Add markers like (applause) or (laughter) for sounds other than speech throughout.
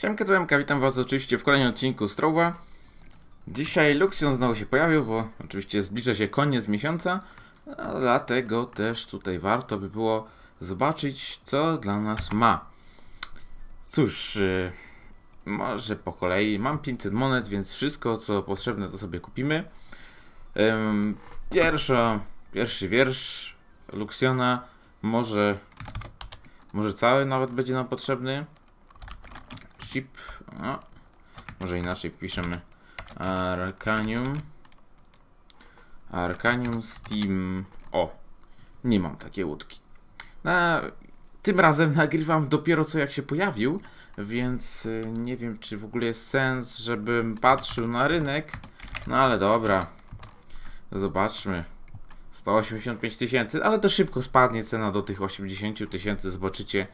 Siemkę, tu Emka, witam was oczywiście w kolejnym odcinku Strowa. Dzisiaj Luxion znowu się pojawił, bo oczywiście zbliża się koniec miesiąca, dlatego też tutaj warto by było zobaczyć, co dla nas ma. Cóż, y, może po kolei. Mam 500 monet, więc wszystko, co potrzebne, to sobie kupimy. Pierwszy, pierwszy wiersz Luxiona, może, może cały nawet będzie nam potrzebny chip, może inaczej piszemy Arcanium. Arcanium Steam. O, nie mam takiej łódki. Na, tym razem (laughs) nagrywam dopiero co jak się pojawił, więc y, nie wiem czy w ogóle jest sens, żebym patrzył na rynek. No ale dobra, zobaczmy. 185 tysięcy, ale to szybko spadnie cena do tych 80 tysięcy, zobaczycie.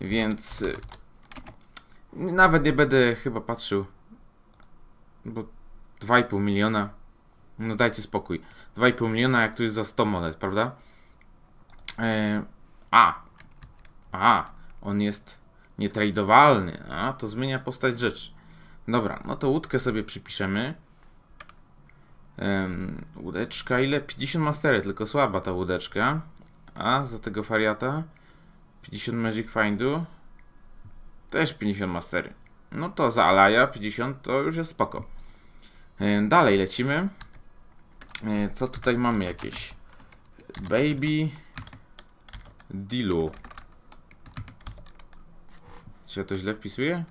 Więc y, nawet nie będę chyba patrzył. Bo 2,5 miliona. No dajcie spokój. 2,5 miliona jak tu jest za 100 monet, prawda? E, a. A. On jest nietradowalny. A, to zmienia postać rzeczy. Dobra, no to łódkę sobie przypiszemy. łódeczka ile? 50 mastery, tylko słaba ta łódeczka. A, za tego fariata. 50 magic findu. Też 50 mastery. No to za Alaya 50 to już jest spoko. E, dalej lecimy. E, co tutaj mamy jakieś? Baby Dilu. Czy ja to źle wpisuję?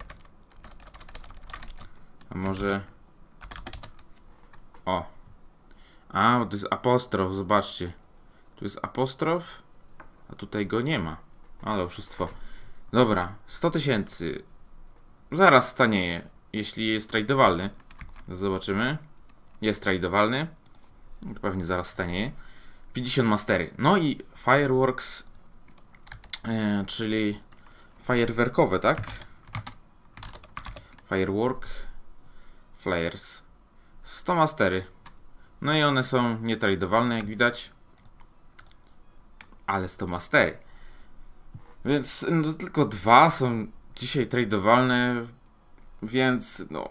A może... O. A, bo to jest apostrof, zobaczcie. Tu jest apostrof, a tutaj go nie ma. Ale oszustwo. Dobra, 100 tysięcy. Zaraz stanieje, jeśli jest rajdowalny. Zobaczymy. Jest rajdowalny. Pewnie zaraz stanieje. 50 mastery. No i fireworks, e, czyli fajerwerkowe, tak? Firework, flares. 100 mastery. No i one są nietrajdowalne, jak widać. Ale 100 mastery. Więc no, tylko dwa są dzisiaj tradowalne, więc no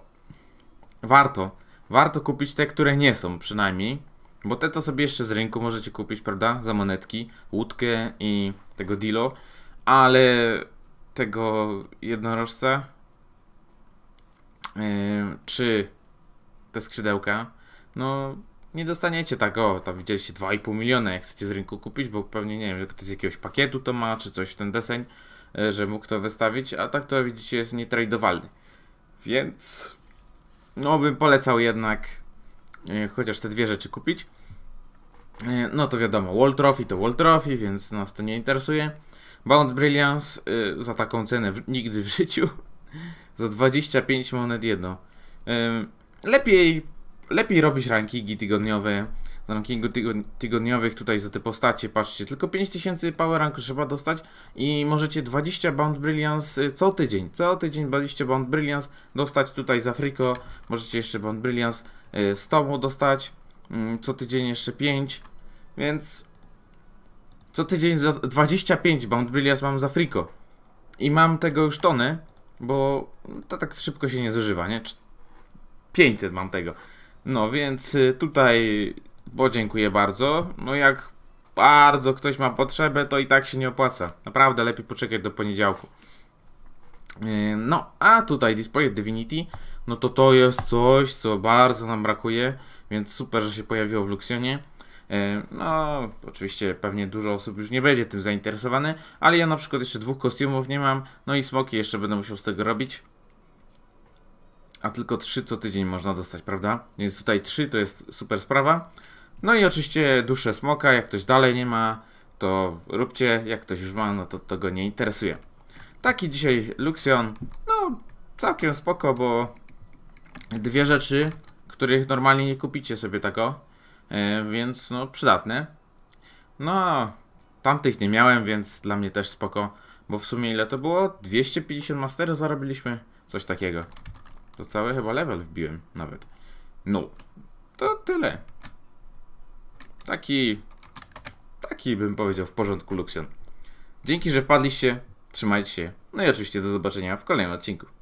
warto. Warto kupić te, które nie są przynajmniej, bo te to sobie jeszcze z rynku możecie kupić, prawda? Za monetki, łódkę i tego dilo, ale tego jednorożca yy, czy te skrzydełka, no nie dostaniecie tak, o, tam widzieliście 2,5 miliona, jak chcecie z rynku kupić, bo pewnie, nie wiem, ktoś z jakiegoś pakietu to ma, czy coś w ten deseń, e, że mógł to wystawić, a tak to widzicie, jest nietradowalny. Więc, no, bym polecał jednak e, chociaż te dwie rzeczy kupić. E, no to wiadomo, World Trophy to World Trophy, więc nas to nie interesuje. Bound Brilliance y, za taką cenę w, nigdy w życiu. (laughs) za 25 monet jedno. Y, lepiej lepiej robić rankingi tygodniowe. Z rankingu tygodniowych tutaj za te postacie, patrzcie, tylko 5000 power ranku trzeba dostać i możecie 20 Bound Brilliance y, co tydzień, co tydzień 20 Bound Brilliance dostać tutaj za friko, możecie jeszcze Bound Brilliance z y, tomu dostać, mm, co tydzień jeszcze 5, więc co tydzień 25 Bound Brilliance mam za friko i mam tego już tony, bo to tak szybko się nie zużywa, nie? 500 mam tego. No więc y, tutaj dziękuję bardzo. No jak bardzo ktoś ma potrzebę, to i tak się nie opłaca. Naprawdę lepiej poczekać do poniedziałku. Y, no, a tutaj Display Divinity, no to to jest coś, co bardzo nam brakuje, więc super, że się pojawiło w Luxionie. Y, no, oczywiście pewnie dużo osób już nie będzie tym zainteresowane, ale ja na przykład jeszcze dwóch kostiumów nie mam, no i smoki jeszcze będę musiał z tego robić a tylko trzy co tydzień można dostać, prawda? Więc tutaj trzy to jest super sprawa. No i oczywiście duszę smoka, jak ktoś dalej nie ma, to róbcie, jak ktoś już ma, no to, to go nie interesuje. Taki dzisiaj Luxion, no całkiem spoko, bo dwie rzeczy, których normalnie nie kupicie sobie tako, e, więc no przydatne. No, tamtych nie miałem, więc dla mnie też spoko, bo w sumie ile to było? 250 mastery zarobiliśmy, coś takiego. To cały chyba level wbiłem nawet. No. To tyle. Taki... Taki bym powiedział w porządku Luxion. Dzięki, że wpadliście. Trzymajcie się. No i oczywiście do zobaczenia w kolejnym odcinku.